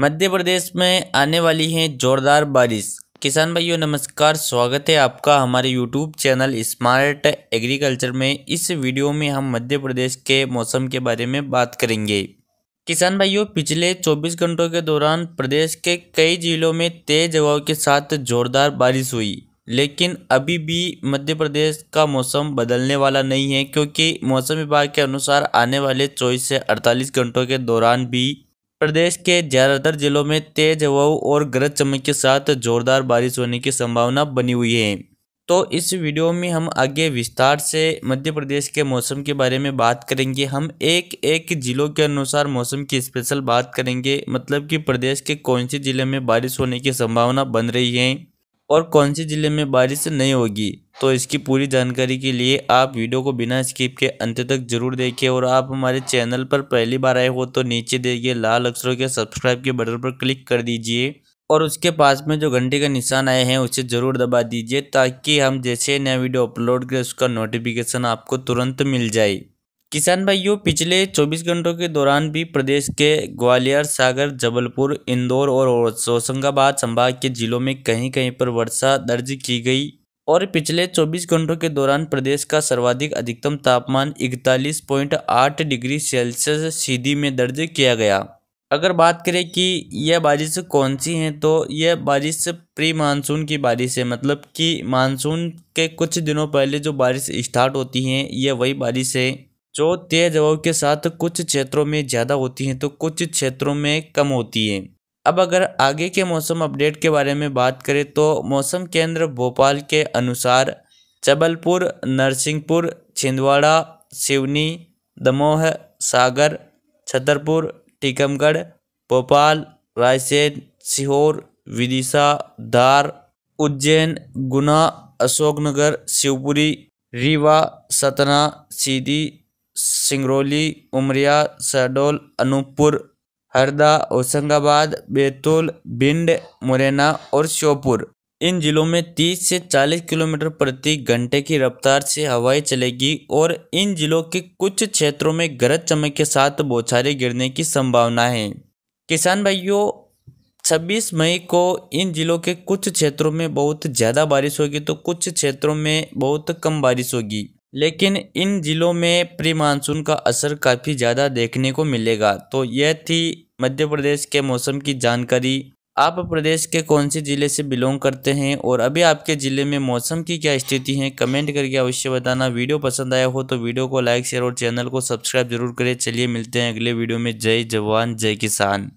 मध्य प्रदेश में आने वाली है जोरदार बारिश किसान भाइयों नमस्कार स्वागत है आपका हमारे यूट्यूब चैनल स्मार्ट एग्रीकल्चर में इस वीडियो में हम मध्य प्रदेश के मौसम के बारे में बात करेंगे किसान भाइयों पिछले 24 घंटों के दौरान प्रदेश के कई जिलों में तेज हवाओं के साथ जोरदार बारिश हुई लेकिन अभी भी मध्य प्रदेश का मौसम बदलने वाला नहीं है क्योंकि मौसम विभाग के अनुसार आने वाले चौबीस से अड़तालीस घंटों के दौरान भी प्रदेश के ज़्यादातर जिलों में तेज हवाओं और गरज चमक के साथ जोरदार बारिश होने की संभावना बनी हुई है तो इस वीडियो में हम आगे विस्तार से मध्य प्रदेश के मौसम के बारे में बात करेंगे हम एक एक ज़िलों के अनुसार मौसम की स्पेशल बात करेंगे मतलब कि प्रदेश के कौन से ज़िले में बारिश होने की संभावना बन रही है और कौन से ज़िले में बारिश नहीं होगी तो इसकी पूरी जानकारी के लिए आप वीडियो को बिना स्किप के अंत तक जरूर देखें और आप हमारे चैनल पर पहली बार आए हो तो नीचे देखिए लाल अक्षरों के सब्सक्राइब के बटन पर क्लिक कर दीजिए और उसके पास में जो घंटे का निशान आए हैं उसे ज़रूर दबा दीजिए ताकि हम जैसे नया वीडियो अपलोड करें उसका नोटिफिकेशन आपको तुरंत मिल जाए किसान भाइयों पिछले 24 घंटों के दौरान भी प्रदेश के ग्वालियर सागर जबलपुर इंदौर और होशंगाबाद संभाग के जिलों में कहीं कहीं पर वर्षा दर्ज की गई और पिछले 24 घंटों के दौरान प्रदेश का सर्वाधिक अधिकतम तापमान 41.8 डिग्री सेल्सियस सीधी में दर्ज किया गया अगर बात करें कि यह बारिश कौन सी है तो यह बारिश प्री मानसून की बारिश है मतलब कि मानसून के कुछ दिनों पहले जो बारिश स्टार्ट होती हैं यह वही बारिश है जो तेज हवाओं के साथ कुछ क्षेत्रों में ज़्यादा होती हैं तो कुछ क्षेत्रों में कम होती हैं अब अगर आगे के मौसम अपडेट के बारे में बात करें तो मौसम केंद्र भोपाल के अनुसार जबलपुर नरसिंहपुर छिंदवाड़ा सिवनी दमोह सागर छतरपुर टीकमगढ़ भोपाल रायसेन सीहोर विदिशा धार उज्जैन गुना अशोकनगर शिवपुरी रीवा सतना सीधी सिंगरौली उमरिया शहडोल अनूपपुर हरदा होशंगाबाद बैतूल भिंड मुरैना और श्योपुर इन जिलों में 30 से 40 किलोमीटर प्रति घंटे की रफ्तार से हवाएं चलेगी और इन जिलों के कुछ क्षेत्रों में गरज चमक के साथ बौछारें गिरने की संभावना है किसान भाइयों 26 मई को इन जिलों के कुछ क्षेत्रों में बहुत ज़्यादा बारिश होगी तो कुछ क्षेत्रों में बहुत कम बारिश होगी लेकिन इन ज़िलों में प्री मानसून का असर काफ़ी ज़्यादा देखने को मिलेगा तो यह थी मध्य प्रदेश के मौसम की जानकारी आप प्रदेश के कौन से ज़िले से बिलोंग करते हैं और अभी आपके ज़िले में मौसम की क्या स्थिति है कमेंट करके अवश्य बताना वीडियो पसंद आया हो तो वीडियो को लाइक शेयर और चैनल को सब्सक्राइब जरूर करें चलिए मिलते हैं अगले वीडियो में जय जवान जय किसान